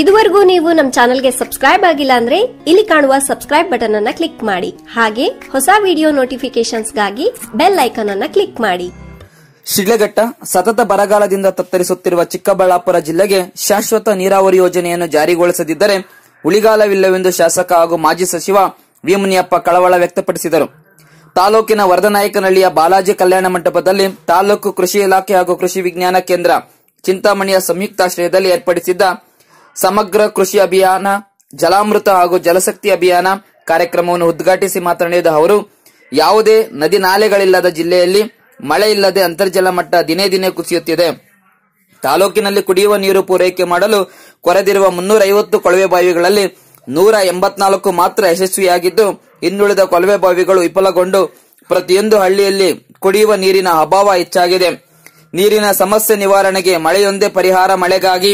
ಇದುವರೆಗೂ ನೀವು ನಮ್ಮ ಚಾನೆಲ್ಗೆ ಸಬ್ಸ್ಕ್ರೈಬ್ ಆಗಿಲ್ಲ ಅಂದ್ರೆ ಇಲ್ಲಿ ಕಾಣುವ ಸಬ್ಸ್ಕ್ರೈಬ್ ಬಟನ್ ಅನ್ನ ಕ್ಲಿಕ್ ಮಾಡಿ ಹಾಗೆ ಹೊಸ ವಿಡಿಯೋ ಗಾಗಿ ಬೆಲ್ ಐಕಾನ್ ಅನ್ನ ಕ್ಲಿಕ್ ಮಾಡಿ ಶಿಡ್ಲಘಟ್ಟ ಸತತ ಬರಗಾಲದಿಂದ ತತ್ತರಿಸುತ್ತಿರುವ ಚಿಕ್ಕಬಳ್ಳಾಪುರ ಜಿಲ್ಲೆಗೆ ಶಾಶ್ವತ ನೀರಾವರಿ ಯೋಜನೆಯನ್ನು ಜಾರಿಗೊಳಿಸದಿದ್ದರೆ ಉಳಿಗಾಲವಿಲ್ಲವೆಂದು ಶಾಸಕ ಹಾಗೂ ಮಾಜಿ ಸಚಿವ ವಿಮುನಿಯಪ್ಪ ಕಳವಳ ವ್ಯಕ್ತಪಡಿಸಿದರು ತಾಲೂಕಿನ ವರದನಾಯಕನಹಳ್ಳಿಯ ಬಾಲಾಜಿ ಕಲ್ಯಾಣ ಮಂಟಪದಲ್ಲಿ ತಾಲೂಕು ಕೃಷಿ ಇಲಾಖೆ ಹಾಗೂ ಕೃಷಿ ವಿಜ್ಞಾನ ಕೇಂದ್ರ ಚಿಂತಾಮಣಿಯ ಸಂಯುಕ್ತಾಶ್ರಯದಲ್ಲಿ ಏರ್ಪಡಿಸಿದ್ದ ಸಮಗ್ರ ಕೃಷಿ ಅಭಿಯಾನ ಜಲಾಮೃತ ಹಾಗೂ ಜಲಶಕ್ತಿ ಅಭಿಯಾನ ಕಾರ್ಯಕ್ರಮವನ್ನು ಉದ್ಘಾಟಿಸಿ ಮಾತನಾಡಿದ ಅವರು ಯಾವುದೇ ನದಿ ನಾಲೆಗಳಿಲ್ಲದ ಜಿಲ್ಲೆಯಲ್ಲಿ ಮಳೆ ಇಲ್ಲದೆ ಅಂತರ್ಜಲ ಮಟ್ಟ ದಿನೇ ದಿನೇ ಕುಸಿಯುತ್ತಿದೆ ತಾಲೂಕಿನಲ್ಲಿ ಕುಡಿಯುವ ನೀರು ಪೂರೈಕೆ ಮಾಡಲು ಕೊರೆದಿರುವ ಮುನ್ನೂರೈವತ್ತು ಕೊಳವೆ ಬಾವಿಗಳಲ್ಲಿ ನೂರ ಎಂಬತ್ನಾಲ್ಕು ಮಾತ್ರ ಯಶಸ್ವಿಯಾಗಿದ್ದು ಇನ್ನುಳಿದ ಕೊಳವೆ ಬಾವಿಗಳು ವಿಫಲಗೊಂಡು ಪ್ರತಿಯೊಂದು ಹಳ್ಳಿಯಲ್ಲಿ ಕುಡಿಯುವ ನೀರಿನ ಅಭಾವ ಹೆಚ್ಚಾಗಿದೆ ನೀರಿನ ಸಮಸ್ಯೆ ನಿವಾರಣೆಗೆ ಮಳೆಯೊಂದೇ ಪರಿಹಾರ ಮಳೆಗಾಗಿ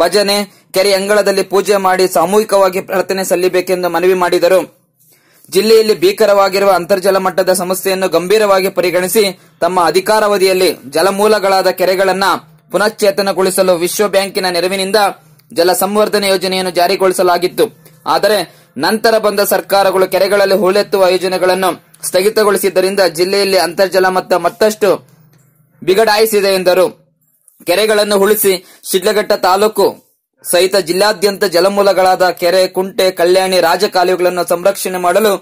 ಭಜನೆ ಕೆರೆ ಅಂಗಳದಲ್ಲಿ ಪೂಜೆ ಮಾಡಿ ಸಾಮೂಹಿಕವಾಗಿ ಪ್ರಾರ್ಥನೆ ಸಲ್ಲಿಬೇಕೆಂದು ಮನವಿ ಮಾಡಿದರು ಜಿಲ್ಲೆಯಲ್ಲಿ ಭೀಕರವಾಗಿರುವ ಅಂತರ್ಜಲ ಮಟ್ಟದ ಸಮಸ್ಯೆಯನ್ನು ಗಂಭೀರವಾಗಿ ಪರಿಗಣಿಸಿ ತಮ್ಮ ಅಧಿಕಾರಾವಧಿಯಲ್ಲಿ ಜಲಮೂಲಗಳಾದ ಕೆರೆಗಳನ್ನು ಪುನಶ್ಚೇತನಗೊಳಿಸಲು ವಿಶ್ವ ಬ್ಯಾಂಕಿನ ನೆರವಿನಿಂದ ಜಲ ಸಂವರ್ಧನೆ ಯೋಜನೆಯನ್ನು ಜಾರಿಗೊಳಿಸಲಾಗಿತ್ತು ಆದರೆ ನಂತರ ಬಂದ ಸರ್ಕಾರಗಳು ಕೆರೆಗಳಲ್ಲಿ ಹೂಳೆತ್ತುವ ಯೋಜನೆಗಳನ್ನು ಸ್ಥಗಿತಗೊಳಿಸಿದ್ದರಿಂದ ಜಿಲ್ಲೆಯಲ್ಲಿ ಅಂತರ್ಜಲ ಮಟ್ಟ ಮತ್ತಷ್ಟು ಬಿಗಡಾಯಿಸಿದೆ ಎಂದರು ಕೆರೆಗಳನ್ನು ಉಳಿಸಿ ಶಿಡ್ಲಘಟ್ಟ ತಾಲೂಕು ಸಹಿತ ಜಿಲ್ಲಾದ್ಯಂತ ಜಲಮೂಲಗಳಾದ ಕೆರೆ ಕುಂಟೆ ಕಲ್ಯಾಣಿ ರಾಜಕಾಲುವೆಗಳನ್ನು ಸಂರಕ್ಷಣೆ ಮಾಡಲು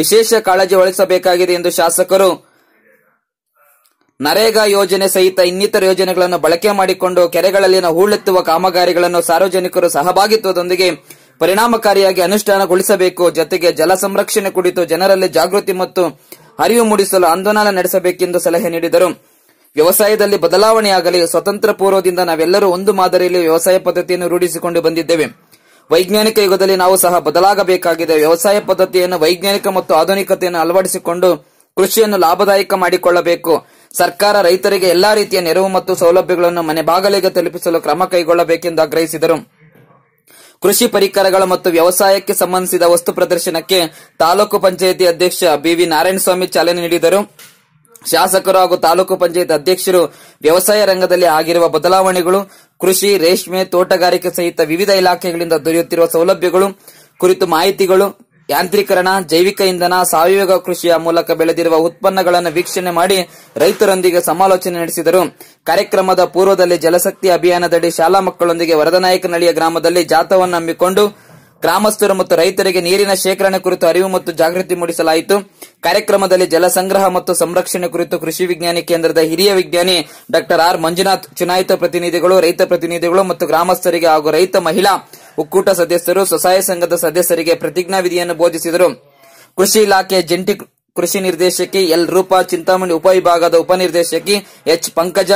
ವಿಶೇಷ ಕಾಳಜಿ ವಹಿಸಬೇಕಾಗಿದೆ ಎಂದು ಶಾಸಕರು ನರೇಗಾ ಯೋಜನೆ ಸಹಿತ ಇನ್ನಿತರ ಯೋಜನೆಗಳನ್ನು ಬಳಕೆ ಮಾಡಿಕೊಂಡು ಕೆರೆಗಳಲ್ಲಿನ ಹೂಳೆತ್ತುವ ಕಾಮಗಾರಿಗಳನ್ನು ಸಾರ್ವಜನಿಕರು ಸಹಭಾಗಿತ್ವದೊಂದಿಗೆ ಪರಿಣಾಮಕಾರಿಯಾಗಿ ಅನುಷ್ಠಾನಗೊಳಿಸಬೇಕು ಜೊತೆಗೆ ಜಲ ಸಂರಕ್ಷಣೆ ಕುರಿತು ಜನರಲ್ಲಿ ಜಾಗೃತಿ ಮತ್ತು ಅರಿವು ಮೂಡಿಸಲು ಆಂದೋಲನ ನಡೆಸಬೇಕೆಂದು ಸಲಹೆ ನೀಡಿದರು ವ್ಯವಸಾಯದಲ್ಲಿ ಬದಲಾವಣೆಯಾಗಲಿ ಸ್ವತಂತ್ರ ಪೂರ್ವದಿಂದ ನಾವೆಲ್ಲರೂ ಒಂದು ಮಾದರಿಯಲ್ಲಿ ವ್ಯವಸಾಯ ಪದ್ಧತಿಯನ್ನು ರೂಢಿಸಿಕೊಂಡು ಬಂದಿದ್ದೇವೆ ವೈಜ್ಞಾನಿಕ ಯುಗದಲ್ಲಿ ನಾವು ಸಹ ಬದಲಾಗಬೇಕಾಗಿದೆ ವ್ಯವಸಾಯ ಪದ್ಧತಿಯನ್ನು ವೈಜ್ಞಾನಿಕ ಮತ್ತು ಆಧುನಿಕತೆಯನ್ನು ಅಳವಡಿಸಿಕೊಂಡು ಕೃಷಿಯನ್ನು ಲಾಭದಾಯಕ ಮಾಡಿಕೊಳ್ಳಬೇಕು ಸರ್ಕಾರ ರೈತರಿಗೆ ಎಲ್ಲಾ ರೀತಿಯ ನೆರವು ಮತ್ತು ಸೌಲಭ್ಯಗಳನ್ನು ಮನೆ ಬಾಗಲಿಗೆ ತಲುಪಿಸಲು ಕ್ರಮ ಕೈಗೊಳ್ಳಬೇಕೆಂದು ಆಗ್ರಹಿಸಿದರು ಕೃಷಿ ಪರಿಕರಗಳು ಮತ್ತು ವ್ಯವಸಾಯಕ್ಕೆ ಸಂಬಂಧಿಸಿದ ವಸ್ತು ಪ್ರದರ್ಶನಕ್ಕೆ ತಾಲೂಕು ಪಂಚಾಯಿತಿ ಅಧ್ಯಕ್ಷ ಬಿವಿ ನಾರಾಯಣಸ್ವಾಮಿ ಚಾಲನೆ ನೀಡಿದರು ಶಾಸಕರು ಹಾಗೂ ತಾಲೂಕು ಪಂಚಾಯತ್ ಅಧ್ಯಕ್ಷರು ವ್ಯವಸಾಯ ರಂಗದಲ್ಲಿ ಆಗಿರುವ ಬದಲಾವಣೆಗಳು ಕೃಷಿ ರೇಷ್ಮೆ ತೋಟಗಾರಿಕೆ ಸಹಿತ ವಿವಿಧ ಇಲಾಖೆಗಳಿಂದ ದೊರೆಯುತ್ತಿರುವ ಸೌಲಭ್ಯಗಳು ಕುರಿತು ಮಾಹಿತಿಗಳು ಯಾಂತ್ರೀಕರಣ ಜೈವಿಕ ಇಂಧನ ಸಾವಯವ ಕೃಷಿಯ ಮೂಲಕ ಬೆಳೆದಿರುವ ಉತ್ಪನ್ನಗಳನ್ನು ವೀಕ್ಷಣೆ ಮಾಡಿ ರೈತರೊಂದಿಗೆ ಸಮಾಲೋಚನೆ ನಡೆಸಿದರು ಕಾರ್ಯಕ್ರಮದ ಪೂರ್ವದಲ್ಲಿ ಜಲಶಕ್ತಿ ಅಭಿಯಾನದಡಿ ಶಾಲಾ ಮಕ್ಕಳೊಂದಿಗೆ ವರದನಾಯಕನಹಳ್ಳಿಯ ಗ್ರಾಮದಲ್ಲಿ ಜಾಥವನ್ನು ಹಮ್ಮಿಕೊಂಡು ಗ್ರಾಮಸ್ಥರು ಮತ್ತು ರೈತರಿಗೆ ನೀರಿನ ಶೇಖರಣೆ ಕುರಿತು ಅರಿವು ಮತ್ತು ಜಾಗೃತಿ ಮೂಡಿಸಲಾಯಿತು ಕಾರ್ಯಕ್ರಮದಲ್ಲಿ ಜಲ ಸಂಗ್ರಹ ಮತ್ತು ಸಂರಕ್ಷಣೆ ಕುರಿತು ಕೃಷಿ ವಿಜ್ಞಾನಿ ಕೇಂದ್ರದ ಹಿರಿಯ ವಿಜ್ಞಾನಿ ಡಾಕ್ಟರ್ ಆರ್ ಮಂಜುನಾಥ್ ಚುನಾಯಿತ ಪ್ರತಿನಿಧಿಗಳು ರೈತ ಪ್ರತಿನಿಧಿಗಳು ಮತ್ತು ಗ್ರಾಮಸ್ಥರಿಗೆ ಹಾಗೂ ರೈತ ಮಹಿಳಾ ಒಕ್ಕೂಟ ಸದಸ್ಯರು ಸ್ವಸಹಾಯ ಸಂಘದ ಸದಸ್ಯರಿಗೆ ಪ್ರತಿಜ್ಞಾವಿಧಿಯನ್ನು ಬೋಧಿಸಿದರು ಕೃಷಿ ಇಲಾಖೆ ಜಂಟಿ ಕೃಷಿ ನಿರ್ದೇಶಕಿ ಎಲ್ ರೂಪಾ ಚಿಂತಾಮಣಿ ಉಪವಿಭಾಗದ ಉಪನಿರ್ದೇಶಕಿ ಎಚ್ ಪಂಕಜ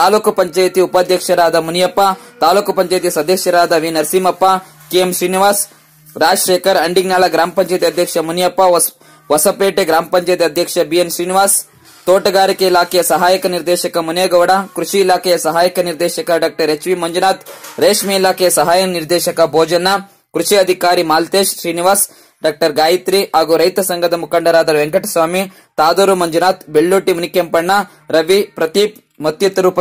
ತಾಲೂಕು ಪಂಚಾಯಿತಿ ಉಪಾಧ್ಯಕ್ಷರಾದ ಮುನಿಯಪ್ಪ ತಾಲೂಕು ಪಂಚಾಯಿತಿ ಸದಸ್ಯರಾದ ವಿ ನರಸಿಂಹಪ್ಪ ಕೆಎಂ ಶ್ರೀನಿವಾಸ್ ರಾಜಶೇಖರ್ ಅಂಡಿಗ್ನಾಳ ಗ್ರಾಮ ಪಂಚಾಯತ್ ಅಧ್ಯಕ್ಷ ಮುನಿಯಪ್ಪ ಹೊಸಪೇಟೆ ಗ್ರಾಮ ಪಂಚಾಯತ್ ಅಧ್ಯಕ್ಷ ಬಿಎನ್ ಶ್ರೀನಿವಾಸ್ ತೋಟಗಾರಿಕೆ ಇಲಾಖೆಯ ಸಹಾಯಕ ನಿರ್ದೇಶಕ ಮುನೇಗೌಡ ಕೃಷಿ ಇಲಾಖೆಯ ಸಹಾಯಕ ನಿರ್ದೇಶಕ ಡಾಕ್ಟರ್ ಎಚ್ ವಿ ಮಂಜುನಾಥ್ ರೇಷ್ಮೆ ಇಲಾಖೆಯ ಸಹಾಯ ನಿರ್ದೇಶಕ ಭೋಜಣ್ಣ ಕೃಷಿ ಅಧಿಕಾರಿ ಮಾಲ್ತೇಶ್ ಶ್ರೀನಿವಾಸ್ ಡಾಕ್ಟರ್ ಗಾಯತ್ರಿ ಹಾಗೂ ರೈತ ಸಂಘದ ಮುಖಂಡರಾದ ವೆಂಕಟಸ್ವಾಮಿ ತಾದೂರು ಮಂಜುನಾಥ್ ಬೆಳ್ಳೂಟಿ ಮುನಿಕೆಂಪಣ್ಣ ರವಿ ಪ್ರತೀಪ್ ಮತ್ತಿತರರು